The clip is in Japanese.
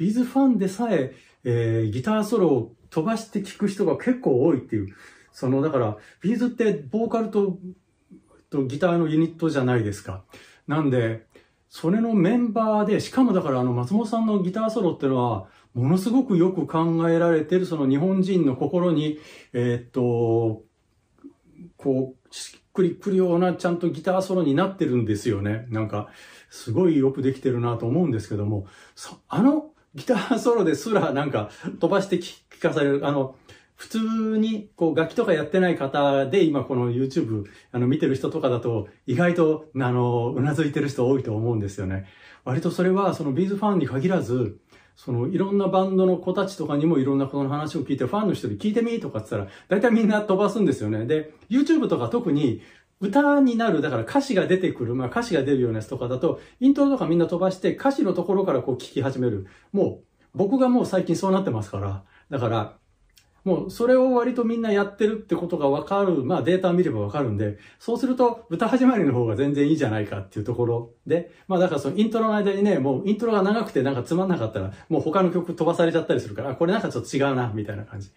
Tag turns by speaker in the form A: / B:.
A: ビーズファンでさええー、ギターソロを飛ばして聴く人が結構多いっていう。その、だから、ビーズってボーカルと、とギターのユニットじゃないですか。なんで、それのメンバーで、しかもだからあの松本さんのギターソロっていうのは、ものすごくよく考えられてる、その日本人の心に、えー、っと、こう、しっくりくるようなちゃんとギターソロになってるんですよね。なんか、すごいよくできてるなと思うんですけども、あの、ギターソロですらなんか飛ばして聞かされる。あの、普通にこう楽器とかやってない方で今この YouTube あの見てる人とかだと意外とあの、うなずいてる人多いと思うんですよね。割とそれはそのビーズファンに限らず、そのいろんなバンドの子たちとかにもいろんなことの話を聞いて、ファンの人に聞いてみとかって言ったら、大体みんな飛ばすんですよね。で、YouTube とか特に、歌になる、だから歌詞が出てくる、まあ歌詞が出るようなやつとかだと、イントロとかみんな飛ばして歌詞のところからこう聞き始める。もう、僕がもう最近そうなってますから。だから、もうそれを割とみんなやってるってことがわかる、まあデータ見ればわかるんで、そうすると歌始まりの方が全然いいじゃないかっていうところで、まあだからそのイントロの間にね、もうイントロが長くてなんかつまんなかったら、もう他の曲飛ばされちゃったりするから、これなんかちょっと違うな、みたいな感じ。